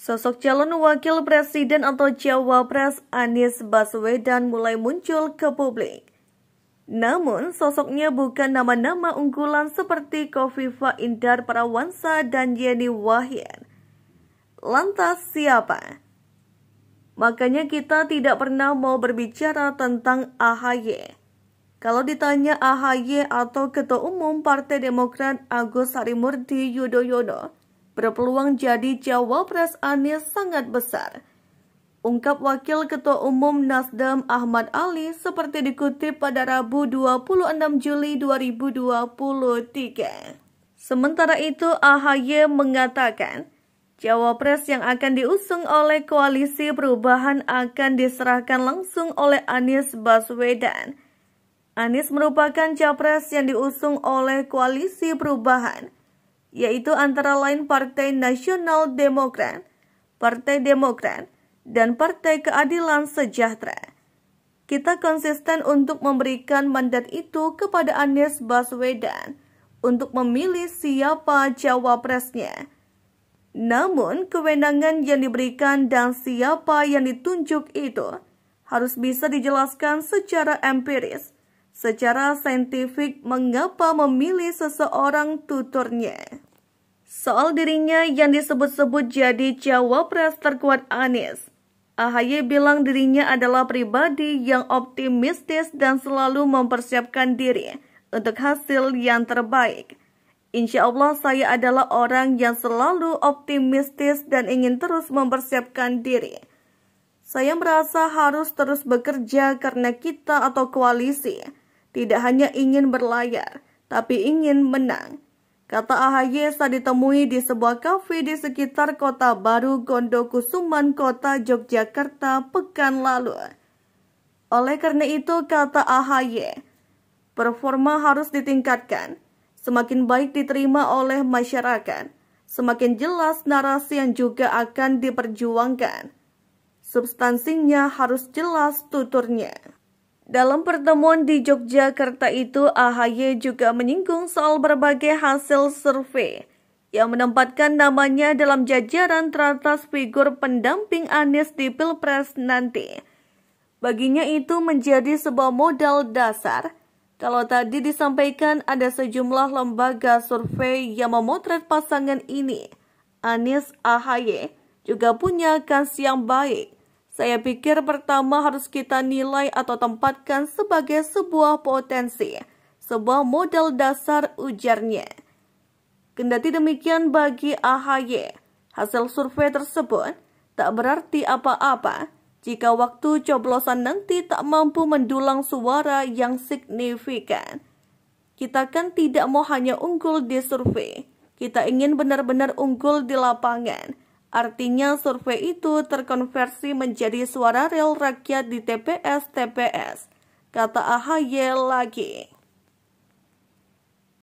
Sosok calon wakil presiden atau cawapres Anies Baswedan mulai muncul ke publik. Namun, sosoknya bukan nama-nama unggulan seperti Kofifa Indar Parawansa dan Yeni Wahid. Lantas siapa? Makanya kita tidak pernah mau berbicara tentang AHY. Kalau ditanya AHY atau Ketua Umum Partai Demokrat Agus Harimurti Yudhoyono, berpeluang jadi cawapres Anies sangat besar. Ungkap Wakil Ketua Umum Nasdem Ahmad Ali seperti dikutip pada Rabu 26 Juli 2023. Sementara itu AHY mengatakan, Cawapres yang akan diusung oleh Koalisi Perubahan akan diserahkan langsung oleh Anies Baswedan. Anies merupakan capres yang diusung oleh Koalisi Perubahan yaitu antara lain Partai Nasional Demokrat, Partai Demokrat, dan Partai Keadilan Sejahtera. Kita konsisten untuk memberikan mandat itu kepada Anies Baswedan untuk memilih siapa cawapresnya. Namun, kewenangan yang diberikan dan siapa yang ditunjuk itu harus bisa dijelaskan secara empiris secara saintifik mengapa memilih seseorang tuturnya. Soal dirinya yang disebut-sebut jadi cawapres terkuat Anies, Ahaye bilang dirinya adalah pribadi yang optimistis dan selalu mempersiapkan diri untuk hasil yang terbaik. Insya Allah saya adalah orang yang selalu optimistis dan ingin terus mempersiapkan diri. Saya merasa harus terus bekerja karena kita atau koalisi tidak hanya ingin berlayar, tapi ingin menang. Kata AHY saat ditemui di sebuah kafe di sekitar kota baru Gondokusuman, kota Yogyakarta pekan lalu. Oleh karena itu, kata AHY, performa harus ditingkatkan, semakin baik diterima oleh masyarakat, semakin jelas narasi yang juga akan diperjuangkan. Substansinya harus jelas tuturnya. Dalam pertemuan di Yogyakarta itu, AHY juga menyinggung soal berbagai hasil survei yang menempatkan namanya dalam jajaran teratas figur pendamping Anies di Pilpres nanti. Baginya itu menjadi sebuah modal dasar. Kalau tadi disampaikan ada sejumlah lembaga survei yang memotret pasangan ini, Anies AHY juga punya kans yang baik saya pikir pertama harus kita nilai atau tempatkan sebagai sebuah potensi, sebuah modal dasar ujarnya. Kendati demikian bagi AHY, hasil survei tersebut tak berarti apa-apa jika waktu coblosan nanti tak mampu mendulang suara yang signifikan. Kita kan tidak mau hanya unggul di survei, kita ingin benar-benar unggul di lapangan Artinya survei itu terkonversi menjadi suara real rakyat di TPS-TPS, kata AHY lagi.